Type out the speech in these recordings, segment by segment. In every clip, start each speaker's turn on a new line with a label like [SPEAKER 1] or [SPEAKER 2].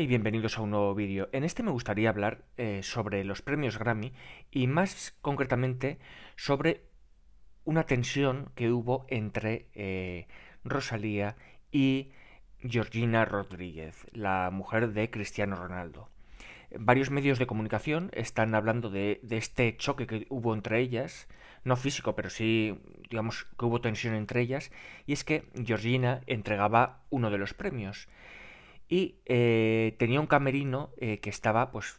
[SPEAKER 1] y bienvenidos a un nuevo vídeo. En este me gustaría hablar eh, sobre los premios Grammy y más concretamente sobre una tensión que hubo entre eh, Rosalía y Georgina Rodríguez, la mujer de Cristiano Ronaldo. Varios medios de comunicación están hablando de, de este choque que hubo entre ellas, no físico, pero sí, digamos, que hubo tensión entre ellas, y es que Georgina entregaba uno de los premios y eh, tenía un camerino eh, que estaba, pues,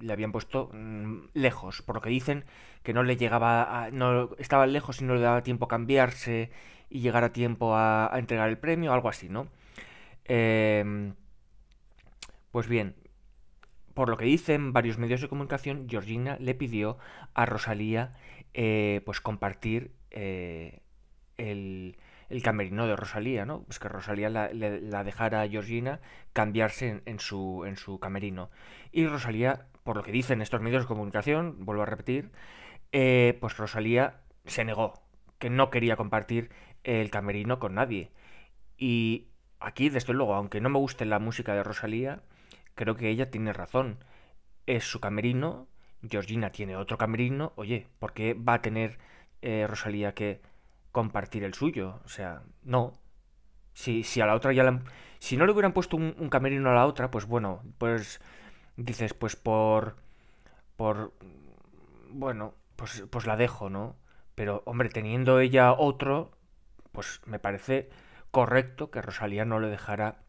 [SPEAKER 1] le habían puesto mm, lejos, por lo que dicen que no le llegaba, no estaba lejos y no le daba tiempo a cambiarse y llegar a tiempo a, entregar el premio, algo así, ¿no? Em, pues bien, por lo que dicen varios medios de comunicación, Georgina le pidió a Rosalía, eh, pues, compartir el el camerino de Rosalía, ¿no? Pues que Rosalía la, dejara a Georgina cambiarse en, su, en su camerino. Y Rosalía, por lo que dicen estos medios de comunicación, vuelvo a repetir, eh, pues Rosalía se negó, que no quería compartir el camerino con nadie. Y aquí, desde luego, aunque no me guste la música de Rosalía, creo que ella tiene razón. Es su camerino, Georgina tiene otro camerino, oye, ¿por qué va a tener eh, Rosalía que compartir el suyo. O sea, no. Si, si a la otra ya la, Si no le hubieran puesto un, camerino a la otra, pues bueno, pues dices, pues por... por... bueno, pues, pues la dejo, ¿no? Pero, hombre, teniendo ella otro, pues me parece correcto que Rosalía no le dejara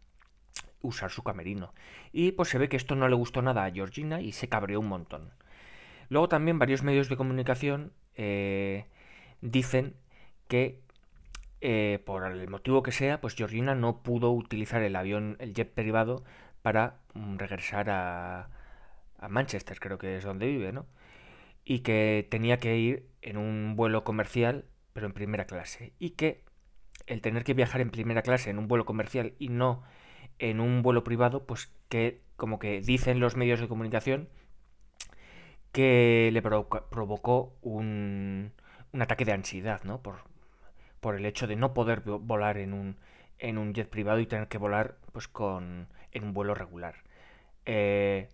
[SPEAKER 1] usar su camerino. Y pues se ve que esto no le gustó nada a Georgina y se cabreó un montón. Luego también varios medios de comunicación eh, dicen que eh, por el motivo que sea, pues Georgina no pudo utilizar el avión, el jet privado, para mm, regresar a, Manchester, creo que es donde vive, ¿no? Y que tenía que ir en un vuelo comercial, pero en primera clase. Y que el tener que viajar en primera clase en un vuelo comercial y no en un vuelo privado, pues que, como que dicen los medios de comunicación, que le provocó un, un ataque de ansiedad, ¿no? Por, por el hecho de no poder volar en un, en un jet privado y tener que volar pues con en un vuelo regular. Eh,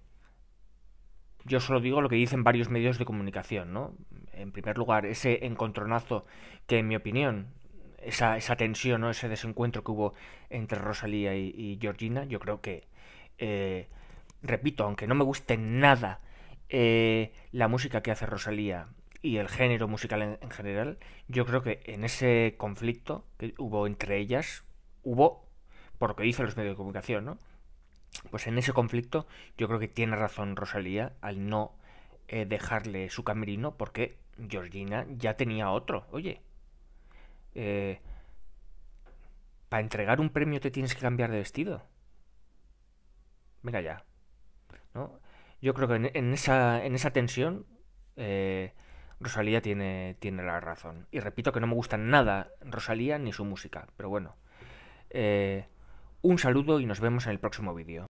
[SPEAKER 1] yo solo digo lo que dicen varios medios de comunicación, ¿no? En primer lugar, ese encontronazo que, en mi opinión, esa, tensión, o ese desencuentro que hubo entre Rosalía y, Georgina, yo creo que, eh, repito, aunque no me guste nada eh, la música que hace Rosalía, y el género musical en, general, yo creo que en ese conflicto que hubo entre ellas, hubo, por lo que dicen los medios de comunicación, ¿no? Pues en ese conflicto yo creo que tiene razón Rosalía al no eh, dejarle su camerino porque Georgina ya tenía otro. Oye, eh, para entregar un premio te tienes que cambiar de vestido. Venga ya. ¿No? Yo creo que en, esa, en esa tensión eh, Rosalía tiene, tiene la razón. Y repito que no me gusta nada Rosalía ni su música, pero bueno. Eh, un saludo y nos vemos en el próximo vídeo.